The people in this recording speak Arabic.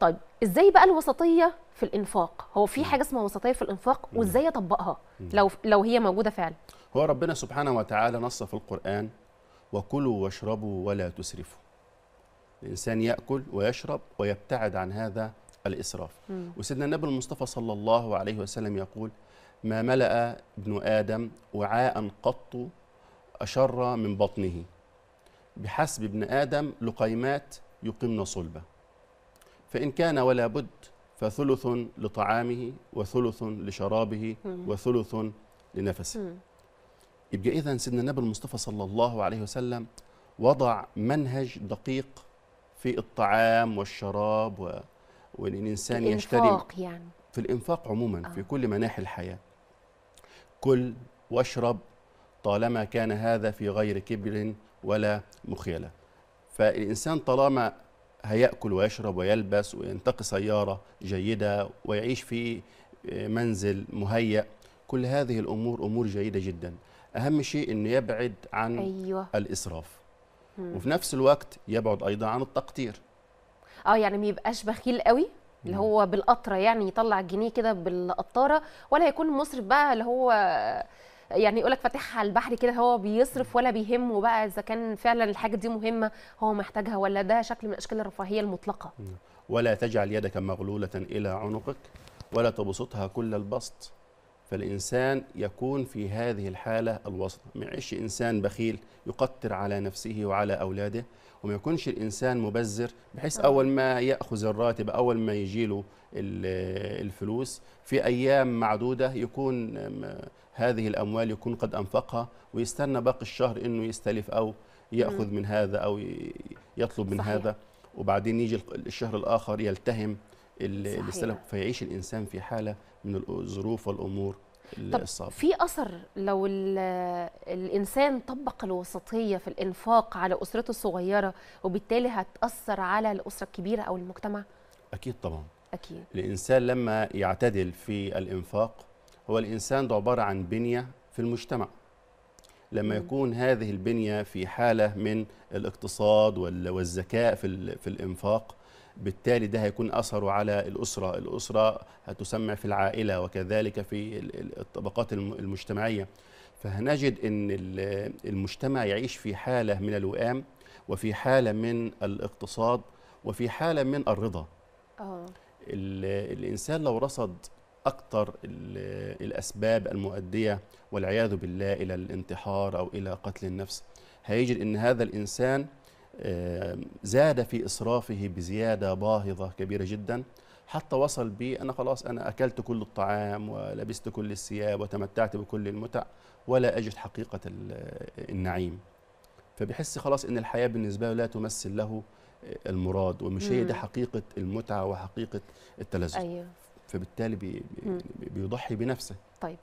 طيب ازاي بقى الوسطيه في الانفاق هو في حاجه اسمها وسطيه في الانفاق وازاي اطبقها لو لو هي موجوده فعلا هو ربنا سبحانه وتعالى نص في القران وكلوا واشربوا ولا تسرفوا الانسان ياكل ويشرب ويبتعد عن هذا الاسراف وسيدنا النبي المصطفى صلى الله عليه وسلم يقول ما ملا ابن ادم وعاء قط اشر من بطنه بحسب ابن ادم لقيمات يقمن صلبه فإن كان ولا بد فثلث لطعامه وثلث لشرابه وثلث لنفسه يبقى إذا سيدنا النبي المصطفى صلى الله عليه وسلم وضع منهج دقيق في الطعام والشراب و... والإنسان الانسان يشتري يعني. في الانفاق عموما آه. في كل مناحي الحياه كل واشرب طالما كان هذا في غير كبر ولا مخيله فالانسان طالما هيأكل ويشرب ويلبس وينتقي سيارة جيدة ويعيش في منزل مهيأ كل هذه الأمور أمور جيدة جدا أهم شيء أنه يبعد عن أيوة. الإسراف مم. وفي نفس الوقت يبعد أيضا عن التقطير اه يعني ما يبقاش بخيل قوي اللي هو بالقطره يعني يطلع الجنيه كده بالقطاره ولا يكون مصرف بقى اللي هو يعني يقول لك فاتحها على البحر كده هو بيصرف ولا بيهمه بقى اذا كان فعلا الحاجه دي مهمه هو محتاجها ولا ده شكل من اشكال الرفاهيه المطلقه نعم. ولا تجعل يدك مغلوله الى عنقك ولا تبسطها كل البسط فالإنسان يكون في هذه الحالة الوسط ما يعيش إنسان بخيل يقتر على نفسه وعلى أولاده وما يكونش الإنسان مبذر بحيث نعم. أول ما يأخذ الراتب أول ما يجيله الفلوس في أيام معدودة يكون هذه الأموال يكون قد أنفقها ويستنى باقي الشهر أنه يستلف أو يأخذ من هذا أو يطلب من صحيح. هذا وبعدين يجي الشهر الآخر يلتهم اللي استلم فيعيش الانسان في حاله من الظروف والامور الصعبه في اثر لو الانسان طبق الوسطيه في الانفاق على اسرته الصغيره وبالتالي هتاثر على الاسره الكبيره او المجتمع اكيد طبعا اكيد الانسان لما يعتدل في الانفاق هو الانسان ده عباره عن بنيه في المجتمع لما يكون هذه البنيه في حاله من الاقتصاد والذكاء في في الانفاق بالتالي ده هيكون أثره على الأسرة الأسرة هتسمع في العائلة وكذلك في الطبقات المجتمعية فهنجد أن المجتمع يعيش في حالة من الوئام وفي حالة من الاقتصاد وفي حالة من الرضا آه. الإنسان لو رصد أكثر الأسباب المؤدية والعياذ بالله إلى الانتحار أو إلى قتل النفس هيجد أن هذا الإنسان زاد في إسرافه بزيادة باهظة كبيرة جدا حتى وصل بي أنا خلاص أنا أكلت كل الطعام ولبست كل الثياب وتمتعت بكل المتع ولا أجد حقيقة النعيم فبيحس خلاص أن الحياة بالنسبة له لا تمثل له المراد ومش هي دي حقيقة المتعة وحقيقة التلذذ أيوه. فبالتالي بي بيضحي بنفسه طيب